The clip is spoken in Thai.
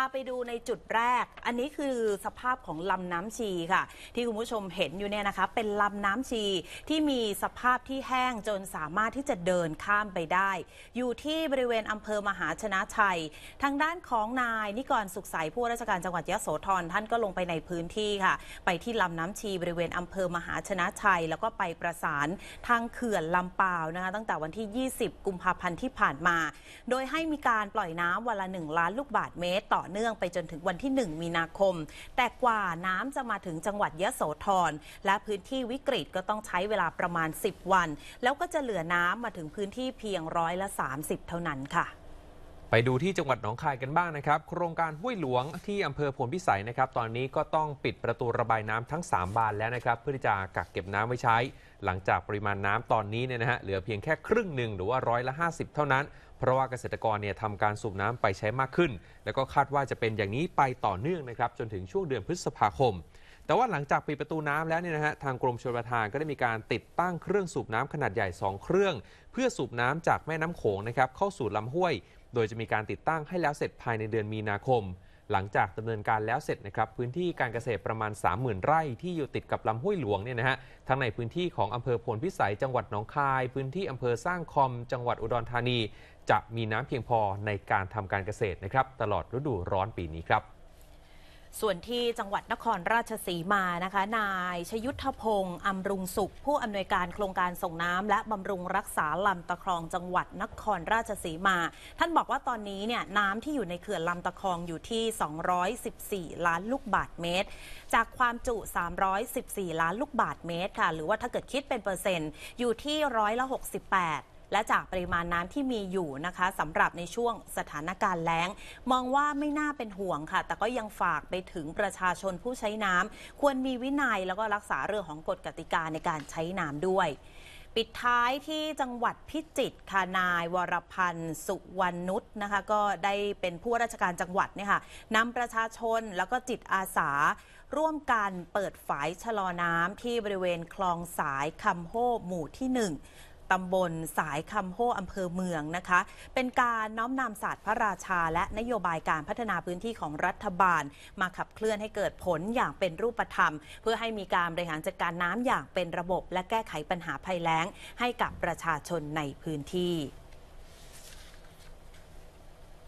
าไปดูในจุดแรก อันนี้คือสภาพของลำน้ำชีค่ะ ที่คุณผู้ชมเห็นอยู่เนี่ยนะคะ เป็นลำน้ำชีที่มีสภาพที่แห้งจนสามารถที่จะเดินข้ามไปได้ อยู่ที่บริเวณอำเภอมหาชนะชัย ทางด้านของนายนิกรสุขใสผู้ราชการจังหวัดยะโสธรท่านก็ลงไปในพื้นที่ค่ะ ไปที่ลำน้ำชี บริเวณอำเภอมหาชนะชัย แล้วก็ไปประสานทางเขื่อนลำปาวนะคะตั้งแต่วันที่ 20 กุมภาพันธ์ที่ผ่านมา โดยให้มีการปล่อยน้ำวันละ1ล้านลูกบาทเมตรต่อเนื่องไปจนถึงวันที่ 1 มีนาคม แต่กว่าน้ำจะมาถึงจังหวัดยะโสธร และพื้นที่วิกฤตก็ต้องใช้เวลาประมาณ 10 วัน แล้วก็จะเหลือน้ำมาถึงพื้นที่เพียงร้อยละ 30 เท่านั้นค่ะไปดูที่จังหวัดหนองคายกันบ้างนะครับ โครงการห้วยหลวงที่ อำเภอพลพิสัยนะครับตอนนี้ก็ต้องปิดประตูระบายน้ำทั้ง 3 บานแล้วนะครับเพื่อที่จะกักเก็บน้ำไว้ใช้ หลังจากปริมาณน้ำตอนนี้เนี่ยนะฮะเหลือเพียงแค่ครึ่งหนึ่งหรือว่าร้อยละ 50 เท่านั้น เพราะว่าเกษตรกรเนี่ยทำการ สูบน้ำไปใช้มากขึ้น แล้วก็คาดว่าจะเป็นอย่างนี้ไปต่อเนื่องนะครับจนถึงช่วงเดือนพฤษภาคมแต่ว่าหลังจากปิดประตูน้ำแล้วเนี่ยนะฮะทางกรมชลประทานก็ได้มีการติดตั้งเครื่องสูบน้ำขนาดใหญ่ 2 เครื่อง เพื่อสูบน้ำจากแม่น้ำโขงนะครับเข้าสู่ลำห้วย โดยจะมีการติดตั้งให้แล้วเสร็จภายในเดือนมีนาคม หลังจากดำเนินการแล้วเสร็จนะครับ พื้นที่การเกษตรประมาณ 30,000 ไร่ที่อยู่ติดกับลำห้วยหลวงเนี่ยนะฮะทั้งในพื้นที่ของอำเภอพลพิสัย จังหวัดหนองคาย พื้นที่อำเภอสร้างคอมจังหวัดอุดรธานี จะมีน้ำเพียงพอในการทำการเกษตรนะครับ ตลอดฤดูร้อนปีนี้ครับส่วนที่จังหวัดนครราชสีมานะคะนายชยุทธพงศ์อำรุงสุข ผู้อำนวยการโครงการส่งน้ำและบำรุงรักษาลำตะครองจังหวัดนครราชสีมา ท่านบอกว่าตอนนี้เนี่ยน้ำที่อยู่ในเขื่อนลำตะครองอยู่ที่ 214 ล้านลูกบาทเมตร จากความจุ 314 ล้านลูกบาทเมตรค่ะหรือว่าถ้าเกิดคิดเป็นเปอร์เซ็นต์อยู่ที่ร้อยละ68และจากปริมาณน้ำที่มีอยู่นะคะสำหรับในช่วงสถานการณ์แล้ง มองว่าไม่น่าเป็นห่วงค่ะแต่ก็ยังฝากไปถึงประชาชนผู้ใช้น้ำควรมีวินัยแล้วก็รักษาเรื่องของกฎกติกาในการใช้น้ำด้วย ปิดท้ายที่จังหวัดพิจิตรค่ะนายวรพันธ์สุวรรณนุชนะคะก็ได้เป็นผู้ราชการจังหวัดเนี่ยค่ะนำประชาชนแล้วก็จิตอาสา ร่วมกันเปิดฝายชะลอน้ำที่บริเวณคลองสายคำโฮหมู่ที่หนึ่งตำบลสายคำโฮอำเภอเมืองนะคะ เป็นการน้อมนำศาสตร์พระราชาและนโยบายการพัฒนาพื้นที่ของรัฐบาล มาขับเคลื่อนให้เกิดผลอย่างเป็นรูปธรรม เพื่อให้มีการบริหารจัดการน้ำอย่างเป็นระบบและแก้ไขปัญหาภัยแล้ง ให้กับประชาชนในพื้นที่